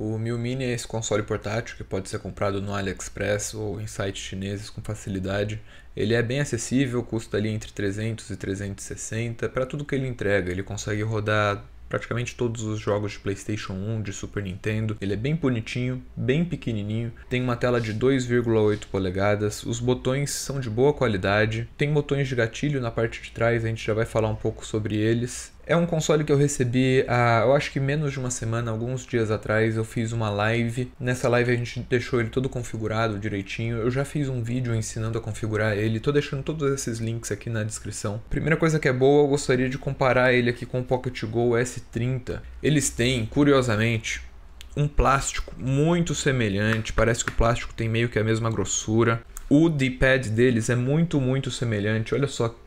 O Mi Mini é esse console portátil que pode ser comprado no AliExpress ou em sites chineses com facilidade. Ele é bem acessível, custa ali entre 300 e 360 para tudo que ele entrega. Ele consegue rodar praticamente todos os jogos de PlayStation 1, de Super Nintendo. Ele é bem bonitinho, bem pequenininho, tem uma tela de 2,8 polegadas, os botões são de boa qualidade, tem botões de gatilho na parte de trás, a gente já vai falar um pouco sobre eles. É um console que eu recebi há, eu acho que menos de uma semana, alguns dias atrás, eu fiz uma live. Nessa live a gente deixou ele todo configurado direitinho. Eu já fiz um vídeo ensinando a configurar ele, tô deixando todos esses links aqui na descrição. Primeira coisa que é boa, eu gostaria de comparar ele aqui com o Pocket Go S30. Eles têm, curiosamente, um plástico muito semelhante, parece que o plástico tem meio que a mesma grossura. O D-pad deles é muito, muito semelhante. Olha só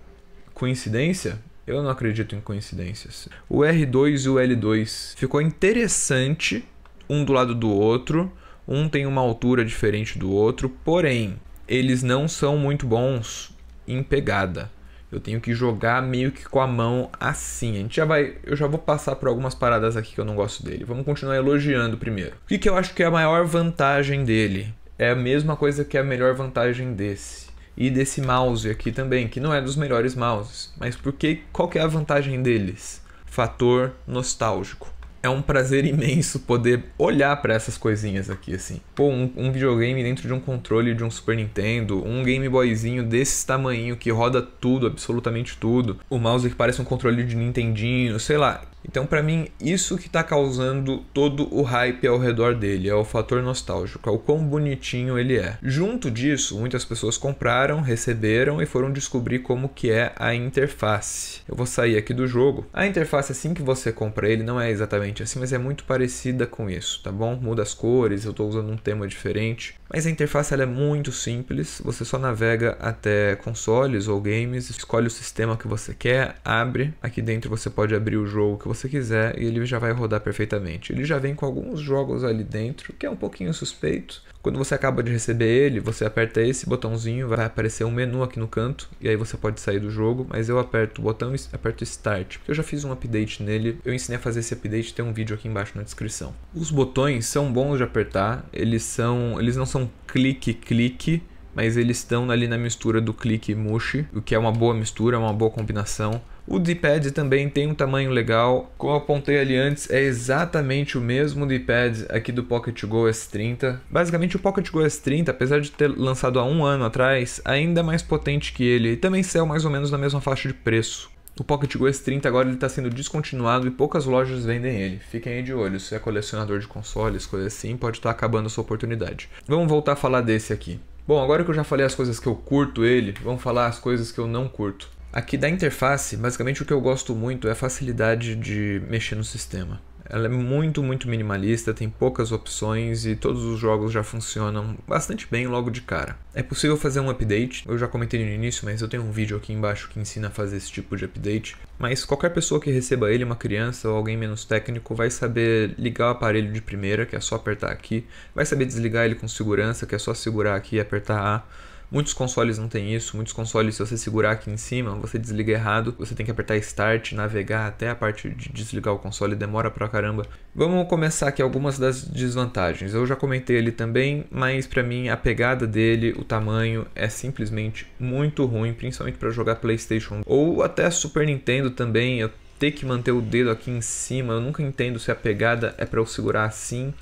coincidência? Eu não acredito em coincidências. O R2 e o L2 ficou interessante um do lado do outro, um tem uma altura diferente do outro, porém, eles não são muito bons em pegada. Eu tenho que jogar meio que com a mão assim. A gente já vai, eu já vou passar por algumas paradas aqui que eu não gosto dele. Vamos continuar elogiando primeiro. O que, que eu acho que é a maior vantagem dele? É a mesma coisa que a melhor vantagem desse e desse mouse aqui também, que não é dos melhores mouses, mas porque qual que é a vantagem deles? Fator nostálgico. É um prazer imenso poder olhar para essas coisinhas aqui, assim. Pô, um, um, videogame dentro de um controle de um Super Nintendo, um Game Boyzinho desse tamanho que roda tudo, absolutamente tudo. O mouse que parece um controle de Nintendinho, sei lá. Então, para mim, isso que está causando todo o hype ao redor dele é o fator nostálgico, é o quão bonitinho ele é. Junto disso, muitas pessoas compraram, receberam e foram descobrir como que é a interface. Eu vou sair aqui do jogo. A interface assim que você compra ele não é exatamente assim, mas é muito parecida com isso, tá bom? Muda as cores, eu estou usando um tema diferente, mas a interface ela é muito simples. Você só navega até consoles ou games, escolhe o sistema que você quer, abre. Aqui dentro você pode abrir o jogo que você quiser e ele já vai rodar perfeitamente. Ele já vem com alguns jogos ali dentro, que é um pouquinho suspeito. Quando você acaba de receber ele, você aperta esse botãozinho, vai aparecer um menu aqui no canto, e aí você pode sair do jogo, mas eu aperto o botão e aperto Start, porque eu já fiz um update nele, eu ensinei a fazer esse update, tem um vídeo aqui embaixo na descrição. Os botões são bons de apertar, eles, são, eles não são clique-clique, mas eles estão ali na mistura do clique e mush, o que é uma boa mistura, uma boa combinação. O D-pad também tem um tamanho legal. Como eu apontei ali antes, é exatamente o mesmo D-pad aqui do Pocket Go S30. Basicamente o Pocket Go S30, apesar de ter lançado há um ano atrás, ainda é mais potente que ele e também saiu mais ou menos na mesma faixa de preço. O Pocket Go S30 agora está sendo descontinuado e poucas lojas vendem ele. Fiquem aí de olho, se é colecionador de consoles, coisa assim, pode estar tá acabando a sua oportunidade. Vamos voltar a falar desse aqui. Bom, agora que eu já falei as coisas que eu curto ele, vamos falar as coisas que eu não curto. Aqui da interface, basicamente o que eu gosto muito é a facilidade de mexer no sistema. Ela é muito, muito minimalista, tem poucas opções e todos os jogos já funcionam bastante bem logo de cara. É possível fazer um update, eu já comentei no início, mas eu tenho um vídeo aqui embaixo que ensina a fazer esse tipo de update. Mas qualquer pessoa que receba ele, uma criança ou alguém menos técnico, vai saber ligar o aparelho de primeira, que é só apertar aqui, vai saber desligar ele com segurança, que é só segurar aqui e apertar A Muitos consoles não tem isso, muitos consoles, se você segurar aqui em cima, você desliga errado, você tem que apertar Start, navegar até a parte de desligar o console, demora pra caramba. Vamos começar aqui algumas das desvantagens. Eu já comentei ele também, mas para mim a pegada dele, o tamanho, é simplesmente muito ruim, principalmente para jogar PlayStation ou até Super Nintendo também. Eu ter que manter o dedo aqui em cima, eu nunca entendo se a pegada é para eu segurar assim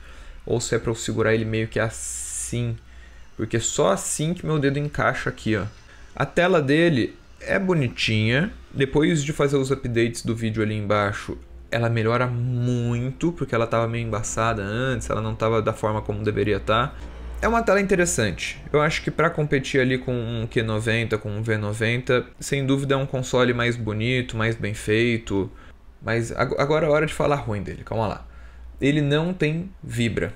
ou se é para eu segurar ele meio que assim porque é só assim que meu dedo encaixa aqui, ó. A tela dele é bonitinha. Depois de fazer os updates do vídeo ali embaixo, ela melhora muito, porque ela estava meio embaçada antes, ela não estava da forma como deveria estar. Tá. É uma tela interessante. Eu acho que para competir ali com um Q90, com um V90, sem dúvida é um console mais bonito, mais bem feito. Mas agora é hora de falar ruim dele, calma lá. Ele não tem vibra.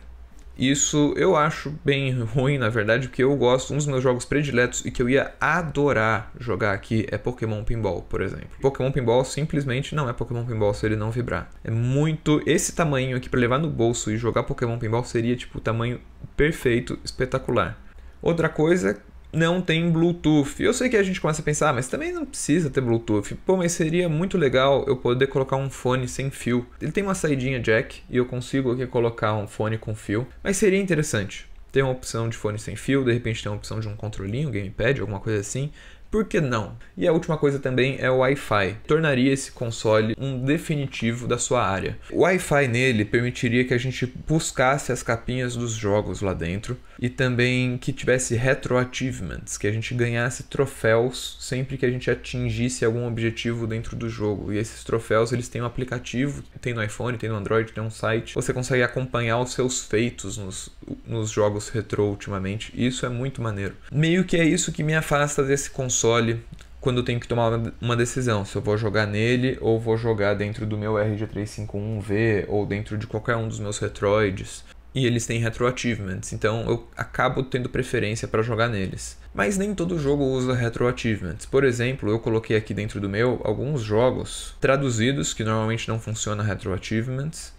Isso eu acho bem ruim, na verdade, porque eu gosto, um dos meus jogos prediletos e que eu ia adorar jogar aqui é Pokémon Pinball, por exemplo. Pokémon Pinball simplesmente não é Pokémon Pinball se ele não vibrar. É muito. Esse tamanho aqui para levar no bolso e jogar Pokémon Pinball seria tipo o tamanho perfeito, espetacular. Outra coisa não tem Bluetooth. Eu sei que a gente começa a pensar, ah, mas também não precisa ter Bluetooth. Pô, mas seria muito legal eu poder colocar um fone sem fio. Ele tem uma saidinha jack e eu consigo aqui colocar um fone com fio, mas seria interessante. Ter uma opção de fone sem fio, de repente ter uma opção de um controlinho, gamepad, alguma coisa assim. Por que não? E a última coisa também é o Wi-Fi. Tornaria esse console um definitivo da sua área. O Wi-Fi nele permitiria que a gente buscasse as capinhas dos jogos lá dentro e também que tivesse retro achievements, que a gente ganhasse troféus sempre que a gente atingisse algum objetivo dentro do jogo. E esses troféus, eles têm um aplicativo, tem no iPhone, tem no Android, tem um site. Você consegue acompanhar os seus feitos nos, nos jogos retro ultimamente. E isso é muito maneiro. Meio que é isso que me afasta desse console console quando eu tenho que tomar uma decisão, se eu vou jogar nele ou vou jogar dentro do meu RG351V ou dentro de qualquer um dos meus Retroids. E eles têm retroachievements, então eu acabo tendo preferência para jogar neles. Mas nem todo jogo usa retroachievements. Por exemplo, eu coloquei aqui dentro do meu alguns jogos traduzidos, que normalmente não funciona retroachievements.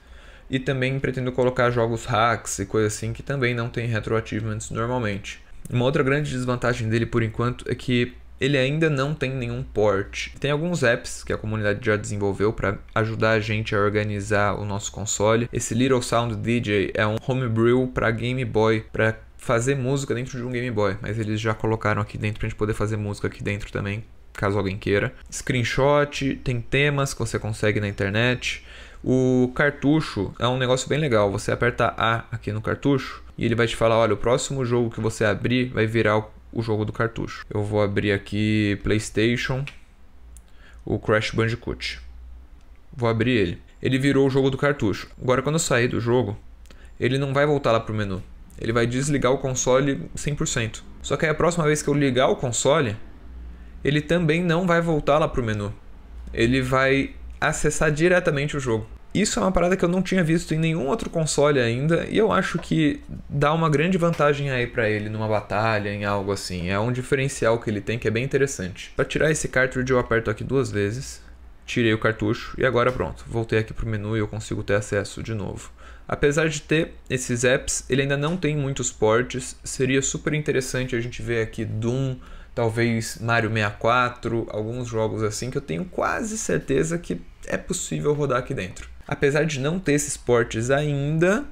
E também pretendo colocar jogos hacks e coisa assim que também não tem retroachievements normalmente. Uma outra grande desvantagem dele por enquanto é que ele ainda não tem nenhum port. Tem alguns apps que a comunidade já desenvolveu para ajudar a gente a organizar o nosso console. Esse Little Sound DJ é um homebrew para Game Boy, para fazer música dentro de um Game Boy, mas eles já colocaram aqui dentro para a gente poder fazer música aqui dentro também, caso alguém queira. Screenshot, tem temas que você consegue na internet. O cartucho é um negócio bem legal. Você aperta A aqui no cartucho e ele vai te falar: olha, o próximo jogo que você abrir vai virar o o jogo do cartucho. Eu vou abrir aqui PlayStation, o Crash Bandicoot. Vou abrir ele. Ele virou o jogo do cartucho. Agora, quando eu sair do jogo, ele não vai voltar lá pro menu. Ele vai desligar o console 100%. Só que aí a próxima vez que eu ligar o console, ele também não vai voltar lá pro menu. Ele vai acessar diretamente o jogo. Isso é uma parada que eu não tinha visto em nenhum outro console ainda, e eu acho que dá uma grande vantagem aí para ele numa batalha, em algo assim. É um diferencial que ele tem que é bem interessante. Para tirar esse cartridge eu aperto aqui duas vezes, tirei o cartucho e agora pronto. Voltei aqui pro menu e eu consigo ter acesso de novo. Apesar de ter esses apps, ele ainda não tem muitos portes. Seria super interessante a gente ver aqui Doom, talvez Mario 64, alguns jogos assim que eu tenho quase certeza que é possível rodar aqui dentro. Apesar de não ter esses portes ainda,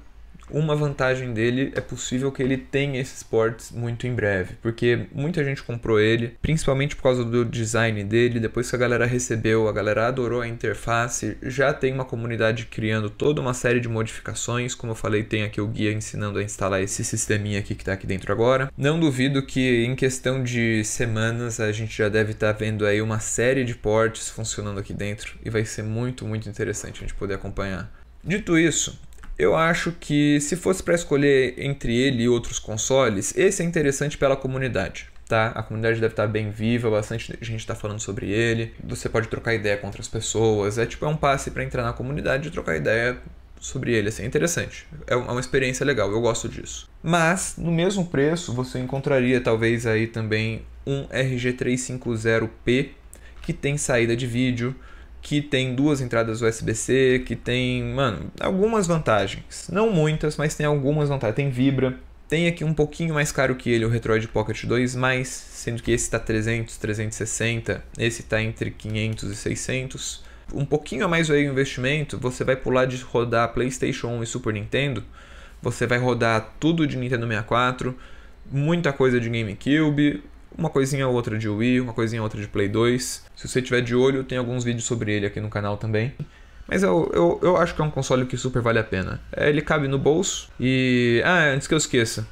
uma vantagem dele é possível que ele tenha esses ports muito em breve, porque muita gente comprou ele, principalmente por causa do design dele. Depois que a galera recebeu, a galera adorou a interface, já tem uma comunidade criando toda uma série de modificações. Como eu falei, tem aqui o guia ensinando a instalar esse sisteminha aqui que está aqui dentro agora. Não duvido que em questão de semanas a gente já deve estar tá vendo aí uma série de ports funcionando aqui dentro e vai ser muito, muito interessante a gente poder acompanhar. Dito isso, eu acho que se fosse para escolher entre ele e outros consoles, esse é interessante pela comunidade. Tá? A comunidade deve estar tá bem viva, bastante gente está falando sobre ele. Você pode trocar ideia com outras pessoas. É tipo é um passe para entrar na comunidade e trocar ideia sobre ele, assim, é interessante. É, é uma experiência legal, eu gosto disso. Mas, no mesmo preço, você encontraria talvez aí também um RG350P que tem saída de vídeo, que tem duas entradas USB-C, que tem, mano, algumas vantagens. Não muitas, mas tem algumas vantagens. Tem vibra, tem aqui um pouquinho mais caro que ele, o Retroid Pocket 2, mas sendo que esse está 300, 360, esse está entre 500 e 600. Um pouquinho a mais aí o investimento, você vai pular de rodar PlayStation 1 e Super Nintendo, você vai rodar tudo de Nintendo 64, muita coisa de GameCube, uma coisinha ou outra de Wii, uma coisinha ou outra de Play 2. Se você tiver de olho, tem alguns vídeos sobre ele aqui no canal também. Mas eu, eu, eu acho que é um console que super vale a pena. É, ele cabe no bolso e. Ah, antes que eu esqueça.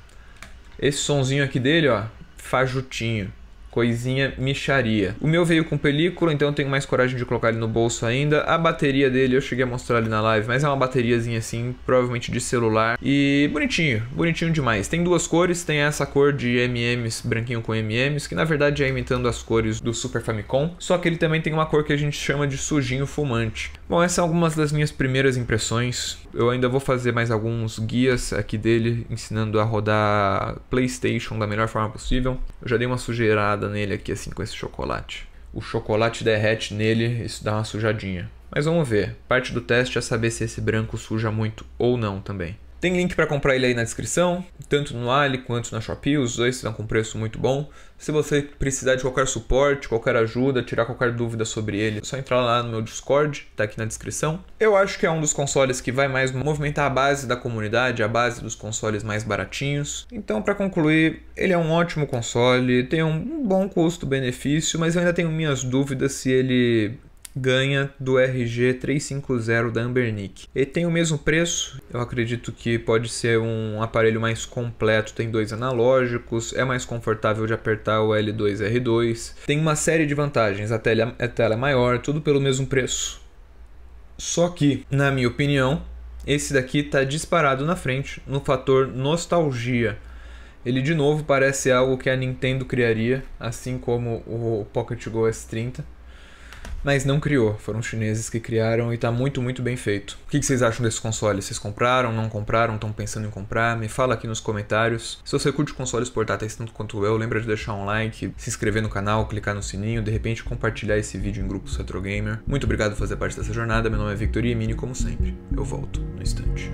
Esse sonzinho aqui dele, ó, fajutinho coisinha micharia. O meu veio com película, então eu tenho mais coragem de colocar ele no bolso ainda. A bateria dele eu cheguei a mostrar ali na live, mas é uma bateriazinha assim, provavelmente de celular. E bonitinho, bonitinho demais. Tem duas cores, tem essa cor de M&M's, branquinho com M&M's, que na verdade é imitando as cores do Super Famicom, só que ele também tem uma cor que a gente chama de sujinho fumante. Bom, essas são algumas das minhas primeiras impressões. Eu ainda vou fazer mais alguns guias aqui dele, ensinando a rodar PlayStation da melhor forma possível. Eu já dei uma sujeirada sujada nele aqui, assim, com esse chocolate. O chocolate derrete nele, isso dá uma sujadinha. Mas vamos ver. Parte do teste é saber se esse branco suja muito ou não também. Tem link para comprar ele aí na descrição, tanto no Ali quanto na Shopee, os dois estão com preço muito bom. Se você precisar de qualquer suporte, qualquer ajuda, tirar qualquer dúvida sobre ele, é só entrar lá no meu Discord, tá aqui na descrição. Eu acho que é um dos consoles que vai mais movimentar a base da comunidade, a base dos consoles mais baratinhos. Então, para concluir, ele é um ótimo console, tem um bom custo-benefício, mas eu ainda tenho minhas dúvidas se ele ganha do RG 350 da Ambernic. Ele tem o mesmo preço, eu acredito que pode ser um aparelho mais completo, tem dois analógicos, é mais confortável de apertar o L2 R2, tem uma série de vantagens, a tela, a tela é maior, tudo pelo mesmo preço. Só que, na minha opinião, esse daqui está disparado na frente no fator nostalgia. Ele de novo parece algo que a Nintendo criaria, assim como o Pocket Go S30 mas não criou. Foram os chineses que criaram e tá muito, muito bem feito. O que vocês acham desse console? Vocês compraram, não compraram, estão pensando em comprar? Me fala aqui nos comentários. Se você curte consoles portáteis tanto quanto eu, lembra de deixar um like, se inscrever no canal, clicar no sininho, de repente compartilhar esse vídeo em grupos retro gamer. Muito obrigado por fazer parte dessa jornada. Meu nome é Victor Mini, como sempre. Eu volto no instante.